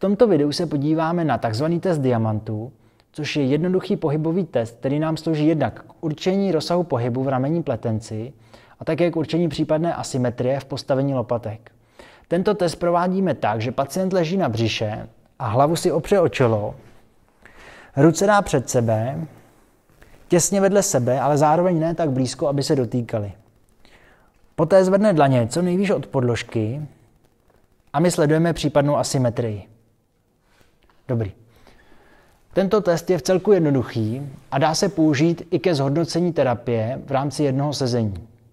tomto videu se podíváme na tzv. test diamantů, což je jednoduchý pohybový test, který nám slouží jednak k určení rozsahu pohybu v ramení pletenci a také k určení případné asymetrie v postavení lopatek. Tento test provádíme tak, že pacient leží na břiše a hlavu si opře o čelo, ruce dá před sebe, těsně vedle sebe, ale zároveň ne tak blízko, aby se dotýkali. Poté zvedne dlaně co nejvíc od podložky a my sledujeme případnou asymetrii. Dobrý. Tento test je v celku jednoduchý a dá se použít i ke zhodnocení terapie v rámci jednoho sezení.